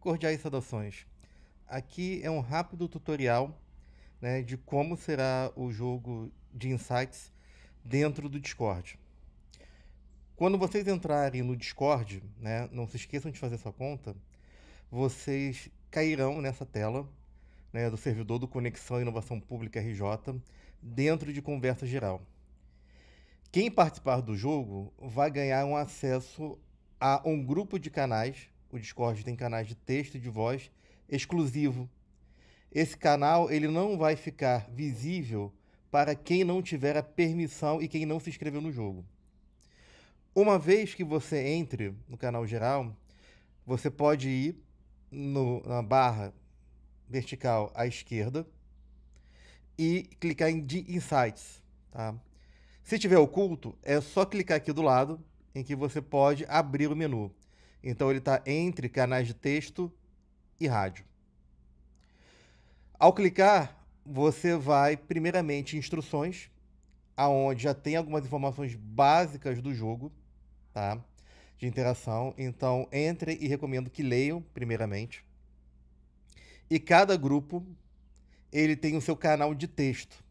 Cordiais saudações. Aqui é um rápido tutorial né, de como será o jogo de insights dentro do Discord. Quando vocês entrarem no Discord, né, não se esqueçam de fazer sua conta, vocês cairão nessa tela né, do servidor do Conexão Inovação Pública RJ dentro de conversa geral. Quem participar do jogo vai ganhar um acesso a um grupo de canais o Discord tem canais de texto e de voz exclusivo. Esse canal ele não vai ficar visível para quem não tiver a permissão e quem não se inscreveu no jogo. Uma vez que você entre no canal geral, você pode ir no, na barra vertical à esquerda e clicar em Insights. Tá? Se tiver oculto, é só clicar aqui do lado em que você pode abrir o menu. Então ele está entre canais de texto e rádio. Ao clicar, você vai primeiramente em instruções, aonde já tem algumas informações básicas do jogo, tá? De interação. Então entre e recomendo que leiam primeiramente. E cada grupo ele tem o seu canal de texto.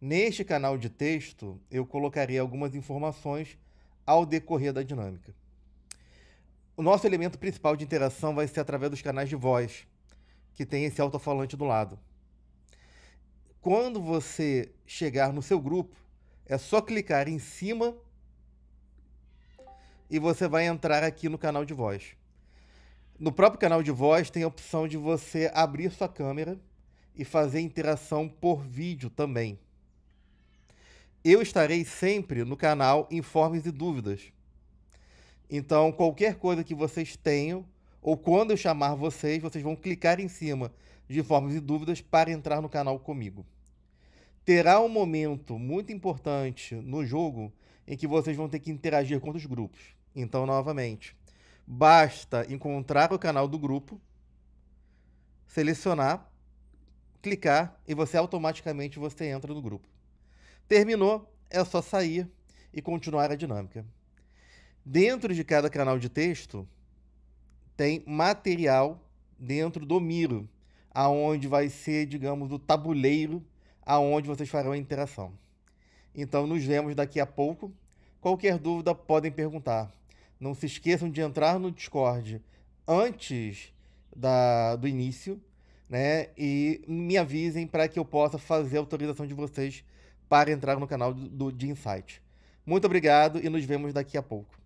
Neste canal de texto, eu colocaria algumas informações ao decorrer da dinâmica. O nosso elemento principal de interação vai ser através dos canais de voz, que tem esse alto-falante do lado. Quando você chegar no seu grupo, é só clicar em cima e você vai entrar aqui no canal de voz. No próprio canal de voz tem a opção de você abrir sua câmera e fazer interação por vídeo também. Eu estarei sempre no canal Informes e Dúvidas, então, qualquer coisa que vocês tenham, ou quando eu chamar vocês, vocês vão clicar em cima de formas e dúvidas para entrar no canal comigo. Terá um momento muito importante no jogo em que vocês vão ter que interagir com os grupos. Então, novamente, basta encontrar o canal do grupo, selecionar, clicar e você automaticamente você entra no grupo. Terminou, é só sair e continuar a dinâmica. Dentro de cada canal de texto tem material dentro do Miro, aonde vai ser, digamos, o tabuleiro aonde vocês farão a interação. Então nos vemos daqui a pouco. Qualquer dúvida podem perguntar. Não se esqueçam de entrar no Discord antes da, do início, né? E me avisem para que eu possa fazer a autorização de vocês para entrar no canal do, do de Insight. Muito obrigado e nos vemos daqui a pouco.